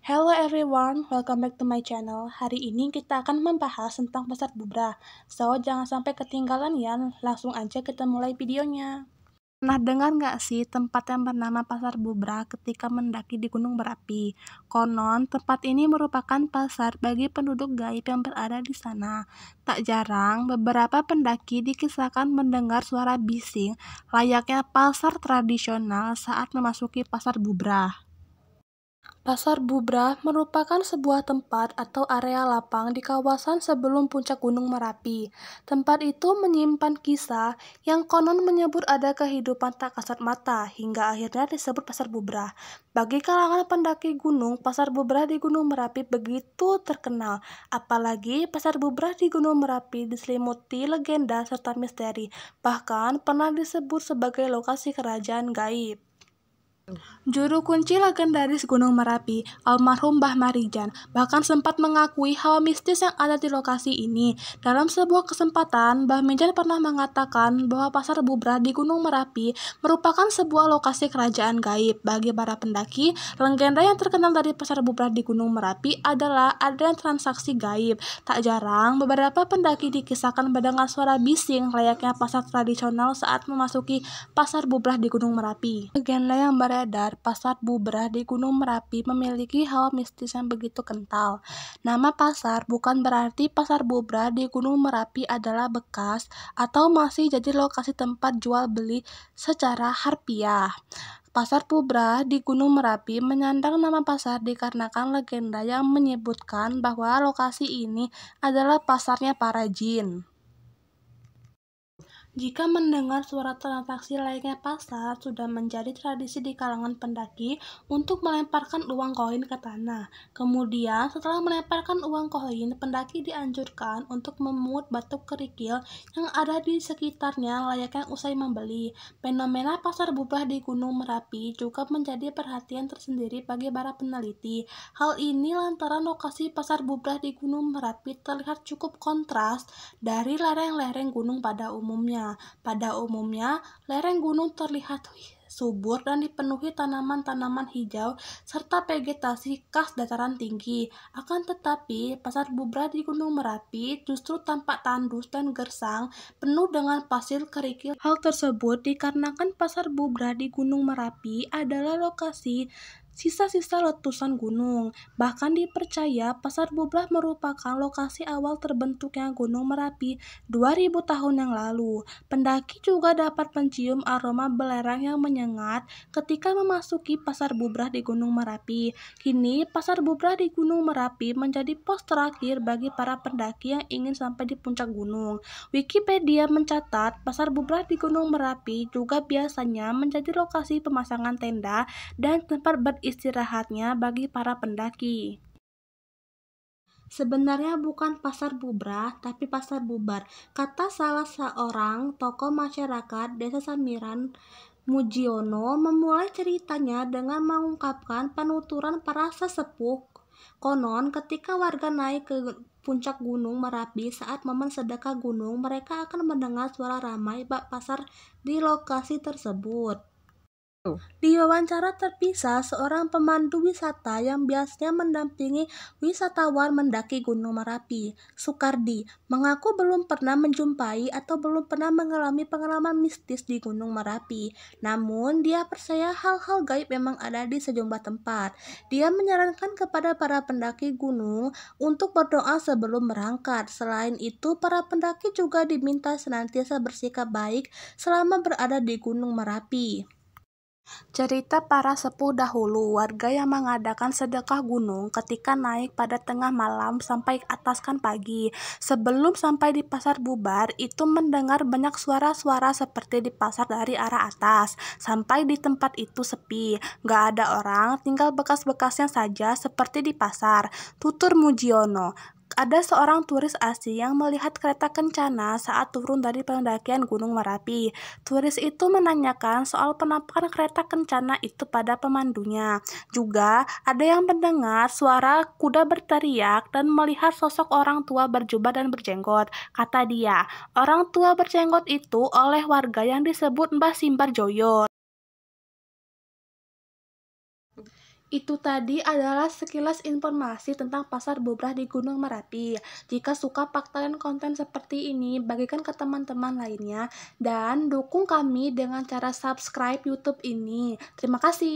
Hello everyone, welcome back to my channel. Hari ini kita akan membahas tentang pasar bubra. So, jangan sampai ketinggalan ya. Langsung aja kita mulai videonya. Nah, dengar nggak sih tempat yang bernama Pasar bubra ketika mendaki di Gunung Berapi? Konon, tempat ini merupakan pasar bagi penduduk gaib yang berada di sana. Tak jarang, beberapa pendaki dikisahkan mendengar suara bising layaknya pasar tradisional saat memasuki Pasar bubra. Pasar Bubrah merupakan sebuah tempat atau area lapang di kawasan sebelum puncak Gunung Merapi. Tempat itu menyimpan kisah yang konon menyebut ada kehidupan tak kasat mata hingga akhirnya disebut Pasar Bubrah. Bagi kalangan pendaki gunung, Pasar Bubrah di Gunung Merapi begitu terkenal. Apalagi Pasar Bubrah di Gunung Merapi diselimuti legenda serta misteri, bahkan pernah disebut sebagai lokasi kerajaan gaib. Juru kunci legendaris Gunung Merapi, almarhum Mbah Marijan, bahkan sempat mengakui hal mistis yang ada di lokasi ini. Dalam sebuah kesempatan, Mbah Marijan pernah mengatakan bahwa Pasar Bubra di Gunung Merapi merupakan sebuah lokasi kerajaan gaib. Bagi para pendaki, legenda yang terkenal dari Pasar Bubra di Gunung Merapi adalah adanya transaksi gaib. Tak jarang, beberapa pendaki dikisahkan mendengar suara bising layaknya pasar tradisional saat memasuki Pasar Bubrah di Gunung Merapi. Legenda yang berada beredar, Pasar Bubrah di Gunung Merapi memiliki hawa mistis yang begitu kental. Nama pasar bukan berarti Pasar Bubrah di Gunung Merapi adalah bekas atau masih jadi lokasi tempat jual beli secara harfiah. Pasar Pubra di Gunung Merapi menyandang nama pasar dikarenakan legenda yang menyebutkan bahwa lokasi ini adalah pasarnya para jin. Jika mendengar suara transaksi layaknya pasar, sudah menjadi tradisi di kalangan pendaki untuk melemparkan uang koin ke tanah. Kemudian, setelah melemparkan uang koin, pendaki dianjurkan untuk memungut batu kerikil yang ada di sekitarnya layaknya usai membeli. Fenomena pasar bubah di Gunung Merapi juga menjadi perhatian tersendiri bagi para peneliti. Hal ini lantaran lokasi pasar bubah di Gunung Merapi terlihat cukup kontras dari lereng-lereng gunung pada umumnya lainnya. Pada umumnya, lereng gunung terlihat subur dan dipenuhi tanaman-tanaman hijau serta vegetasi khas dataran tinggi. Akan tetapi, pasar bubra di Gunung Merapi justru tampak tandus dan gersang, penuh dengan pasir kerikil. Hal tersebut dikarenakan pasar bubra di Gunung Merapi adalah lokasi sisa-sisa letusan gunung. Bahkan dipercaya Pasar Bublah merupakan lokasi awal terbentuknya Gunung Merapi 2000 tahun yang lalu. Pendaki juga dapat mencium aroma belerang yang menyengat ketika memasuki Pasar Bubrah di Gunung Merapi. Kini, Pasar Bubrah di Gunung Merapi menjadi pos terakhir bagi para pendaki yang ingin sampai di puncak gunung. Wikipedia mencatat, Pasar Bubrah di Gunung Merapi juga biasanya menjadi lokasi pemasangan tenda dan tempat beristirahat istirahatnya bagi para pendaki. Sebenarnya bukan pasar bubrah, tapi pasar bubar. Kata salah seorang tokoh masyarakat Desa Samiran, Mujiono memulai ceritanya dengan mengungkapkan penuturan para sesepuh Konon, ketika warga naik ke puncak gunung Merapi saat momen sedekah gunung, mereka akan mendengar suara ramai bak pasar di lokasi tersebut. Gitu. Di wawancara terpisah, seorang pemandu wisata yang biasanya mendampingi wisatawan mendaki Gunung Merapi, Sukardi, mengaku belum pernah menjumpai atau belum pernah mengalami pengalaman mistis di Gunung Merapi. Namun, dia percaya hal-hal gaib memang ada di sejumlah tempat. Dia menyarankan kepada para pendaki gunung untuk berdoa sebelum berangkat. Selain itu, para pendaki juga diminta senantiasa bersikap baik selama berada di Gunung Merapi. Cerita para sepuh dahulu warga yang mengadakan sedekah gunung ketika naik pada tengah malam sampai ataskan pagi. Sebelum sampai di pasar bubar, itu mendengar banyak suara-suara seperti di pasar dari arah atas. Sampai di tempat itu sepi, gak ada orang, tinggal bekas-bekasnya saja seperti di pasar. Tutur Mujiono, ada seorang turis asing yang melihat kereta kencana saat turun dari pendakian Gunung Merapi. Turis itu menanyakan soal penampakan kereta kencana itu pada pemandunya. Juga ada yang mendengar suara kuda berteriak dan melihat sosok orang tua berjubah dan berjenggot. Kata dia, orang tua berjenggot itu oleh warga yang disebut Mbah Simbar Joyo. Itu tadi adalah sekilas informasi tentang pasar bobrah di Gunung Merapi. Jika suka fakta dan konten seperti ini, bagikan ke teman-teman lainnya dan dukung kami dengan cara subscribe YouTube ini. Terima kasih.